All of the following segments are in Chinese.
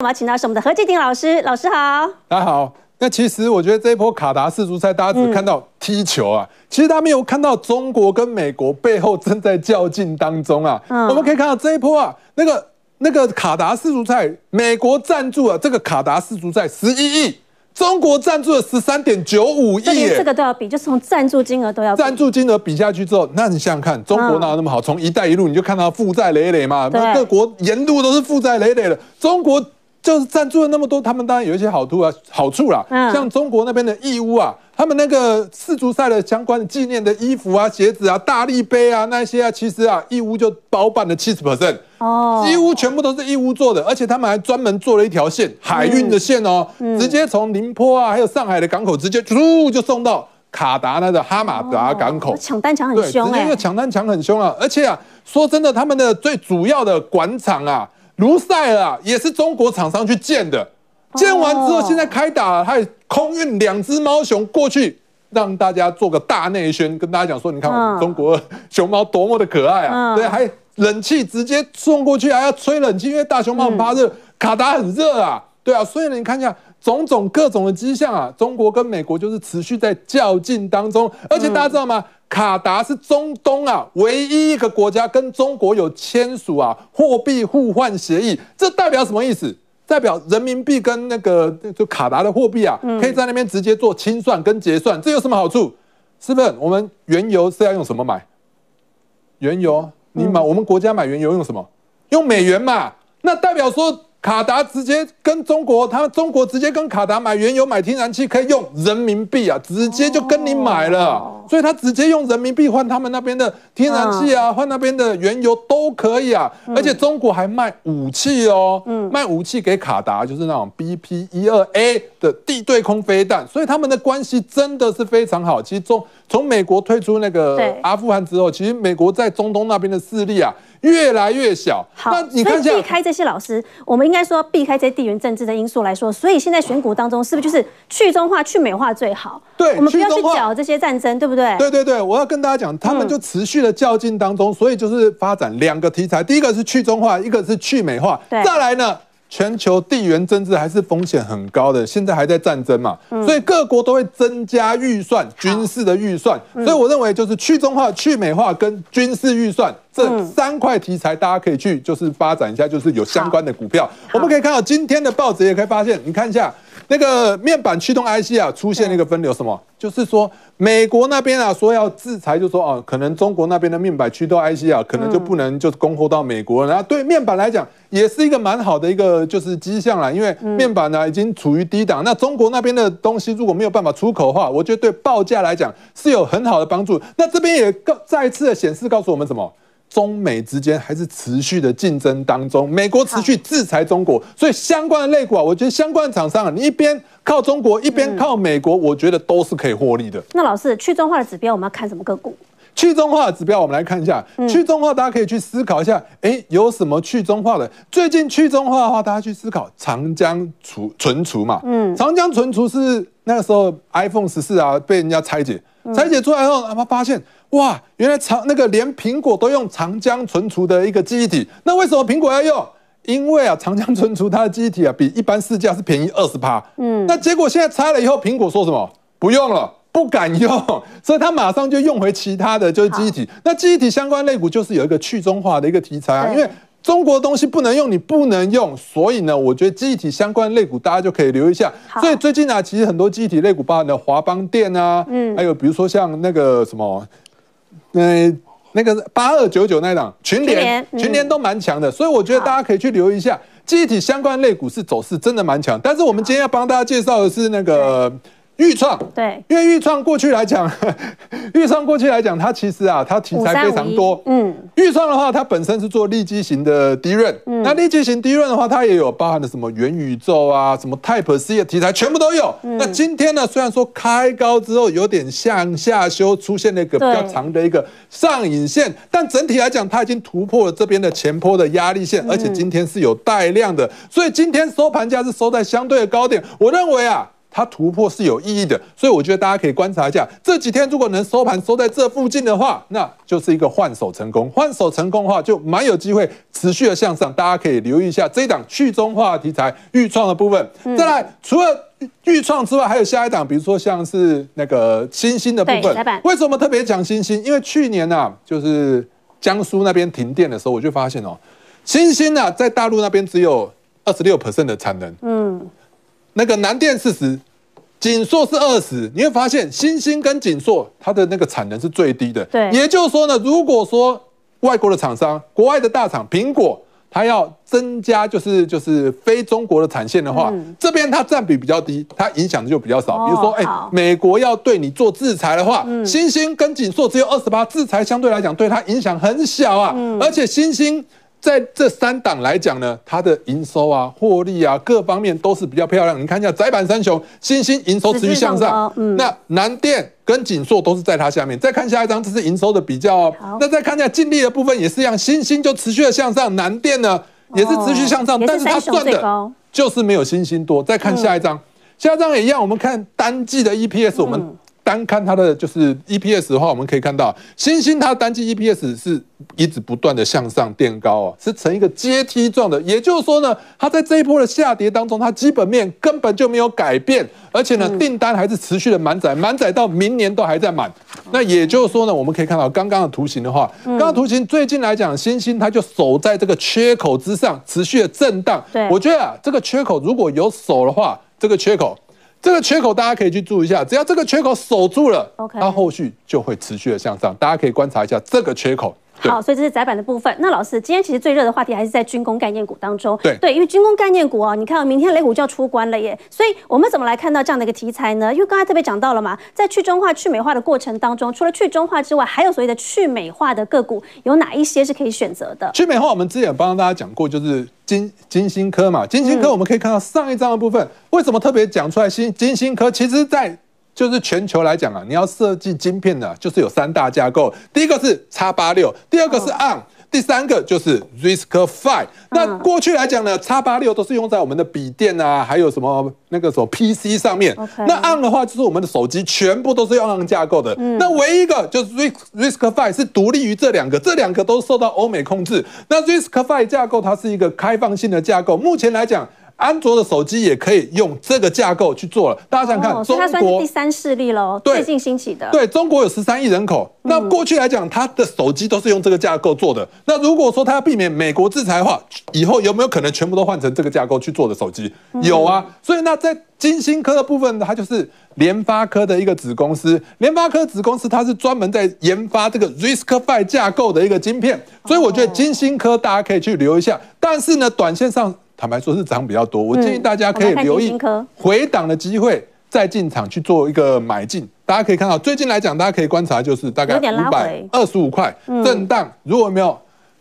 我们要请到是我们的何继鼎老师，老师好。大家好。那其实我觉得这一波卡达世足赛，大家只看到踢球啊，其实大家没有看到中国跟美国背后正在较劲当中啊。我们可以看到这一波啊，那个那个卡达世足赛，美国赞助了这个卡达世足赛十一亿，中国赞助了十三点九五亿，这个都要比，就是从赞助金额都要赞助金额比下去之后，那你想想看，中国哪有那么好？从一带一路你就看到负债累累嘛，那各国沿路都是负债累累的，中国。就是赞助了那么多，他们当然有一些好处啊，好处啦。嗯。像中国那边的义乌啊，他们那个世足赛的相关的纪念的衣服啊、鞋子啊、大力杯啊那些啊，其实啊，义乌就包办了七十 percent。哦。义乌全部都是义乌做的，而且他们还专门做了一条线，海运的线哦，直接从宁波啊，还有上海的港口直接，就送到卡达那个哈马达港口。抢单抢很对，直接抢单抢很凶啊！而且啊，说真的，他们的最主要的馆场啊。卢塞尔也是中国厂商去建的，建完之后现在开打，还空运两只猫熊过去，让大家做个大内宣，跟大家讲说，你看我们中国熊猫多么的可爱啊，对，还冷气直接送过去，还要吹冷气，因为大熊猫很怕热，卡达很热啊，对啊，所以你看一下。种种各种的迹象啊，中国跟美国就是持续在较劲当中。而且大家知道吗？卡达是中东啊唯一一个国家跟中国有签署啊货币互换协议，这代表什么意思？代表人民币跟那个就卡达的货币啊，可以在那边直接做清算跟结算。这有什么好处？是不是？我们原油是要用什么买？原油？你买我们国家买原油用什么？用美元嘛？那代表说？卡达直接跟中国，他们中国直接跟卡达买原油、买天然气可以用人民币啊，直接就跟你买了，所以他直接用人民币换他们那边的天然气啊，换那边的原油都可以啊，而且中国还卖武器哦，卖武器给卡达就是那种 B P 一二 A 的地对空飞弹，所以他们的关系真的是非常好。其实中从美国退出那个阿富汗之后，其实美国在中东那边的势力啊。越来越小。好，那你看以避开这些老师，我们应该说避开这些地缘政治的因素来说，所以现在选股当中，是不是就是去中化、去美化最好？对，我们不要去搅这些战争，对不对？对对对，我要跟大家讲，他们就持续的较劲当中，所以就是发展两个题材，第一个是去中化，一个是去美化，再来呢。全球地缘政治还是风险很高的，现在还在战争嘛，所以各国都会增加预算，军事的预算。所以我认为就是去中化、去美化跟军事预算这三块题材，大家可以去就是发展一下，就是有相关的股票。我们可以看到今天的报纸也可以发现，你看一下。那个面板驱动 IC 啊，出现那个分流，什么？就是说美国那边啊，说要制裁，就说哦，可能中国那边的面板驱动 IC 啊，可能就不能就是供货到美国了。然后对面板来讲，也是一个蛮好的一个就是迹象啦，因为面板呢已经处于低档，那中国那边的东西如果没有办法出口的话，我觉得对报价来讲是有很好的帮助。那这边也告再次的显示告诉我们什么？中美之间还是持续的竞争当中，美国持续制裁中国，所以相关的类股啊，我觉得相关的厂商啊，你一边靠中国，一边靠美国，我觉得都是可以获利的。那老师，去中化的指标我们要看什么个股？去中化的指标，我们来看一下。去中化，大家可以去思考一下，哎，有什么去中化的？最近去中化的话，大家去思考长江储存储嘛。嗯，长江存储是那个时候 iPhone 十四啊被人家拆解。拆解出来以后，他妈发现哇，原来长那个连苹果都用长江存储的一个记忆体，那为什么苹果要用？因为啊，长江存储它的记忆体啊，比一般市价是便宜二十趴。嗯，那结果现在拆了以后，苹果说什么？不用了，不敢用，所以它马上就用回其他的，就是记忆体。那记忆体相关类股就是有一个去中化的一个题材啊，因为。中国东西不能用，你不能用，所以呢，我觉得集体相关类股大家就可以留一下。所以最近呢，其实很多集体类股，包含的华邦电啊，嗯，还有比如说像那个什么，呃，那个八二九九那档群联，群联都蛮强的，所以我觉得大家可以去留一下。集体相关类股是走势真的蛮强，但是我们今天要帮大家介绍的是那个。豫创对，因为豫创过去来讲，豫 创过去来讲，它其实啊，它题材非常多。嗯，豫创的话，它本身是做利基型的低润。嗯，那利基型低润的话，它也有包含的什么元宇宙啊，什么 Type C 的题材，全部都有。那今天呢，虽然说开高之后有点向下修，出现了一个比较长的一个上影线，但整体来讲，它已经突破了这边的前坡的压力线，而且今天是有带量的，所以今天收盘价是收在相对的高点。我认为啊。它突破是有意义的，所以我觉得大家可以观察一下，这几天如果能收盘收在这附近的话，那就是一个换手成功。换手成功的话，就蛮有机会持续的向上。大家可以留意一下这一档去中化题材，预创的部分。再来，除了预创之外，还有下一档，比如说像是那个新兴的部分。为什么特别讲新兴？因为去年啊，就是江苏那边停电的时候，我就发现哦，新星呢，在大陆那边只有二十六的产能。嗯。那个南电四十，景硕是二十，你会发现新欣跟景硕它的那个产能是最低的。对，也就是说呢，如果说外国的厂商、国外的大厂苹果，它要增加就是就是非中国的产线的话，这边它占比比较低，它影响的就比较少。比如说，哎，美国要对你做制裁的话，新欣跟景硕只有二十八，制裁相对来讲对它影响很小啊，而且新欣。在这三档来讲呢，它的营收啊、获利啊各方面都是比较漂亮。你看一下窄板三雄，新兴营收持续向上，嗯，那南电跟锦硕都是在它下面。再看下一张，这是营收的比较。哦。那再看一下净利的部分也是一样，新兴就持续的向上，南电呢也是持续向上，但是它赚的就是没有新兴多。再看下一张，下一张也一样，我们看单季的 EPS，我们。单看它的就是 EPS 的话，我们可以看到，星星它单季 EPS 是一直不断的向上垫高啊，是呈一个阶梯状的。也就是说呢，它在这一波的下跌当中，它基本面根本就没有改变，而且呢订单还是持续的满载，满载到明年都还在满。那也就是说呢，我们可以看到刚刚的图形的话，刚刚图形最近来讲，星星它就守在这个缺口之上，持续的震荡。对，我觉得啊，这个缺口如果有守的话，这个缺口。这个缺口大家可以去注意一下，只要这个缺口守住了，它后续就会持续的向上。大家可以观察一下这个缺口。好，所以这是窄板的部分。那老师，今天其实最热的话题还是在军工概念股当中。对，对，因为军工概念股哦，你看到明天雷股就要出关了耶。所以我们怎么来看到这样的一个题材呢？因为刚才特别讲到了嘛，在去中化、去美化的过程当中，除了去中化之外，还有所谓的去美化的个股，有哪一些是可以选择的？去美化，我们之前帮大家讲过，就是金金星科嘛。金星科，我们可以看到上一章的部分，为什么特别讲出来？新金星科，其实在。就是全球来讲啊，你要设计晶片啊，就是有三大架构。第一个是叉八六，第二个是 ARM，第三个就是 r i s k f i v e 那过去来讲呢，叉八六都是用在我们的笔电啊，还有什么那个什么 PC 上面。那 ARM 的话，就是我们的手机全部都是用 ARM 架构的。那唯一一个就是 r i s k f i v e 是独立于这两个，这两个都受到欧美控制。那 r i s k f i v e 架构它是一个开放性的架构，目前来讲。安卓的手机也可以用这个架构去做了。大家想看，中国第三势力喽，最近兴起的。对中国有十三亿人口，那过去来讲，它的手机都是用这个架构做的。那如果说它要避免美国制裁的话，以后有没有可能全部都换成这个架构去做的手机？有啊。所以那在金星科的部分，它就是联发科的一个子公司。联发科子公司它是专门在研发这个 Risk Five 架构的一个晶片，所以我觉得金星科大家可以去留一下。但是呢，短线上。坦白说，是涨比较多。我建议大家可以留意回档的机会，再进场去做一个买进。大家可以看到，最近来讲，大家可以观察，就是大概五百二十五块震荡。如果没有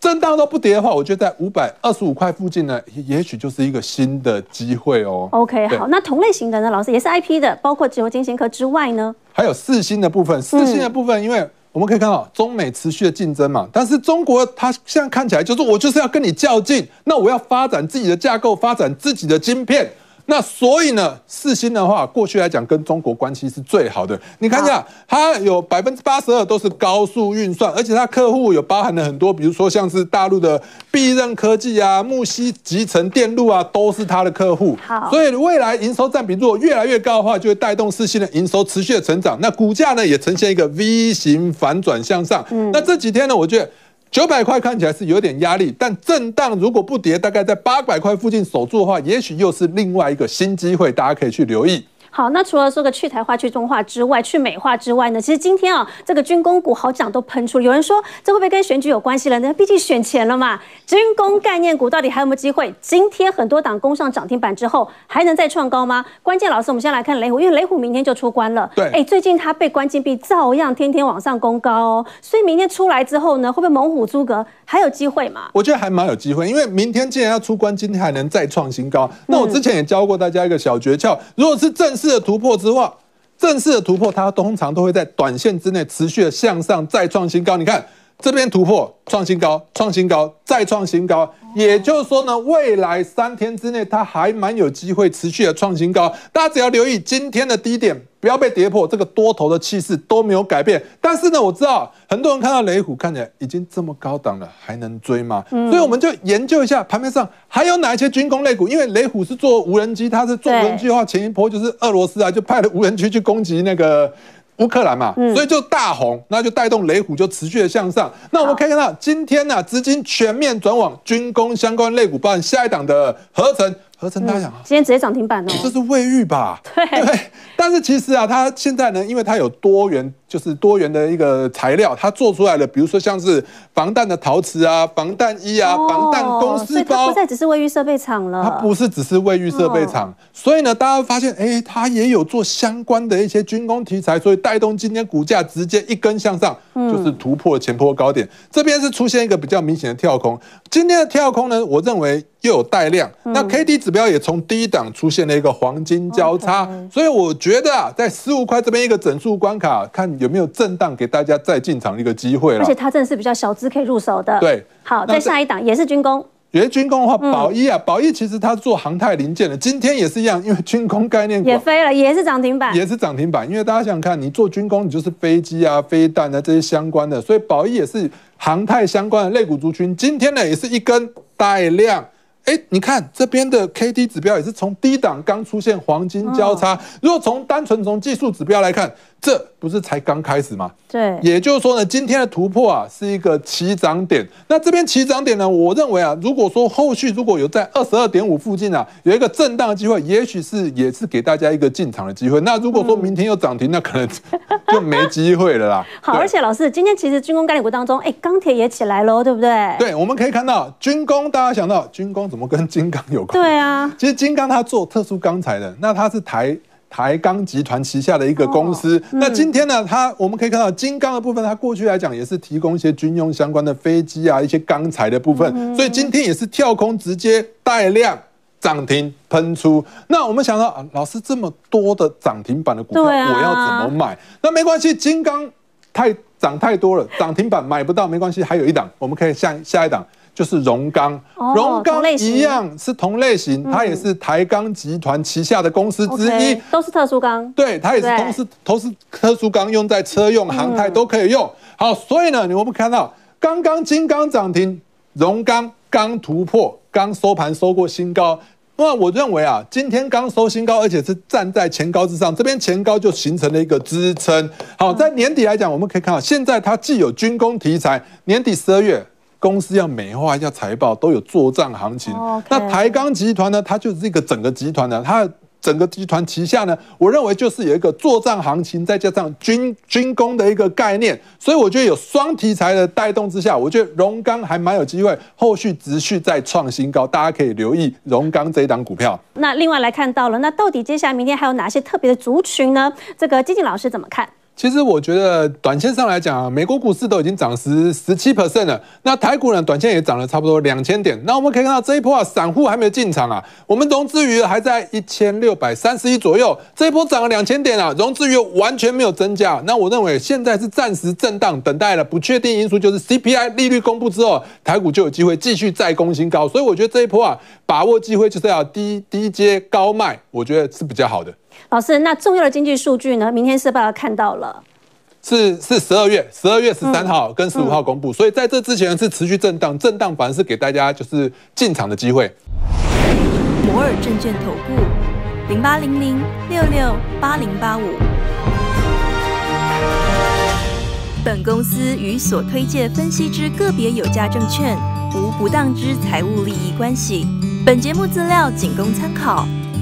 震荡都不跌的话，我觉得在五百二十五块附近呢，也许就是一个新的机会哦。OK，好，那同类型的呢，老师也是 IP 的，包括只有金星科之外呢，还有四星的部分。四星的部分，因为。我们可以看到，中美持续的竞争嘛，但是中国它现在看起来就是，我就是要跟你较劲，那我要发展自己的架构，发展自己的芯片。那所以呢，四星的话，过去来讲跟中国关系是最好的。你看一下，它有百分之八十二都是高速运算，而且它客户有包含了很多，比如说像是大陆的必任科技啊、木西集成电路啊，都是它的客户。好，所以未来营收占比如果越来越高的话，就会带动四星的营收持续的成长。那股价呢，也呈现一个 V 型反转向上。那这几天呢，我觉得。九百块看起来是有点压力，但震荡如果不跌，大概在八百块附近守住的话，也许又是另外一个新机会，大家可以去留意。好，那除了说个去台化、去中化之外，去美化之外呢？其实今天啊，这个军工股好涨都喷出，有人说这会不会跟选举有关系了呢？毕竟选前了嘛，军工概念股到底还有没有机会？今天很多档攻上涨停板之后，还能再创高吗？关键老师，我们先来看雷虎，因为雷虎明天就出关了。对，哎，最近他被关禁闭，照样天天往上攻高哦。所以明天出来之后呢，会不会猛虎出葛还有机会嘛？我觉得还蛮有机会，因为明天既然要出关，今天还能再创新高。那我之前也教过大家一个小诀窍，如果是正。的突破之外，正式的突破它通常都会在短线之内持续的向上再创新高。你看这边突破创新高，创新高再创新高，也就是说呢，未来三天之内它还蛮有机会持续的创新高。大家只要留意今天的低点。不要被跌破，这个多头的气势都没有改变。但是呢，我知道很多人看到雷虎看起来已经这么高档了，还能追吗？所以我们就研究一下盘面上还有哪一些军工类股，因为雷虎是做无人机，它是做无人机的话，前一波就是俄罗斯啊，就派了无人机去攻击那个乌克兰嘛，所以就大红，那就带动雷虎就持续的向上。那我们可以看到，今天呢，资金全面转往军工相关类股，包含下一档的合成。合成大奖、啊，今天直接涨停板哦。这是卫浴吧？对。但是其实啊，它现在呢，因为它有多元，就是多元的一个材料，它做出来的，比如说像是防弹的陶瓷啊、防弹衣啊、防弹公司包。所以它不再只是卫浴设备厂了。它不是只是卫浴设备厂，所以呢，大家发现，哎，它也有做相关的一些军工题材，所以带动今天股价直接一根向上，就是突破前坡高点。这边是出现一个比较明显的跳空。今天的跳空呢，我认为又有带量。那 k d 指标也从第一档出现了一个黄金交叉，所以我觉得啊，在十五块这边一个整数关卡，看有没有震荡，给大家再进场的一个机会了。而且它真的是比较小资可以入手的。对，好，在下一档也是军工。因为军工的话，宝一啊，宝一其实它做航太零件的，今天也是一样，因为军工概念也飞了，也是涨停板，也是涨停板。因为大家想看，你做军工，你就是飞机啊、飞弹啊这些相关的，所以宝一也是航太相关的类股族群，今天呢也是一根带量。哎，你看这边的 KD 指标也是从低档刚出现黄金交叉。如果从单纯从技术指标来看，这不是才刚开始吗？对，也就是说呢，今天的突破啊是一个起涨点。那这边起涨点呢，我认为啊，如果说后续如果有在二十二点五附近啊有一个震荡的机会，也许是也是给大家一个进场的机会。那如果说明天又涨停，那可能就没机会了啦。好，而且老师今天其实军工概念股当中，哎，钢铁也起来喽，对不对？对，我们可以看到军工，大家想到军工怎么跟金刚有关对啊，其实金刚它做特殊钢材的，那它是台。台钢集团旗下的一个公司，那今天呢，它我们可以看到金刚的部分，它过去来讲也是提供一些军用相关的飞机啊，一些钢材的部分，所以今天也是跳空直接带量涨停喷出。那我们想到啊，老师这么多的涨停板的股票，我要怎么买？那没关系，金刚太涨太多了，涨停板买不到没关系，还有一档，我们可以下下一档。就是荣钢，荣钢一样是同类型，它也是台钢集团旗下的公司之一，都是特殊钢，对，它也是公司，都是特殊钢，用在车用、航太都可以用。好，所以呢，我们看到刚刚金刚涨停，荣钢刚突破，刚收盘收过新高。那我认为啊，今天刚收新高，而且是站在前高之上，这边前高就形成了一个支撑。好，在年底来讲，我们可以看到现在它既有军工题材，年底十二月。公司要美化一下财报，都有做账行情。那台钢集团呢？它就是一个整个集团呢，它整个集团旗下呢，我认为就是有一个做账行情，再加上军军工的一个概念，所以我觉得有双题材的带动之下，我觉得荣钢还蛮有机会，后续持续再创新高。大家可以留意荣钢这一档股票。那另外来看到了，那到底接下来明天还有哪些特别的族群呢？这个金老师怎么看？其实我觉得，短线上来讲，啊，美国股市都已经涨十十七 percent 了。那台股呢，短线也涨了差不多两千点。那我们可以看到这一波啊，散户还没有进场啊。我们融资余额还在一千六百三十一左右，这一波涨了两千点啊，融资余额完全没有增加。那我认为现在是暂时震荡，等待了不确定因素就是 CPI 利率公布之后，台股就有机会继续再攻新高。所以我觉得这一波啊，把握机会就是要低低接高卖，我觉得是比较好的。老师，那重要的经济数据呢？明天是不是要看到了？是是十二月十二月十三号跟十五号公布，所以在这之前是持续震荡，震荡反而是给大家就是进场的机会。摩尔证券投顾零八零零六六八零八五。本公司与所推介分析之个别有价证券无不当之财务利益关系。本节目资料仅供参考。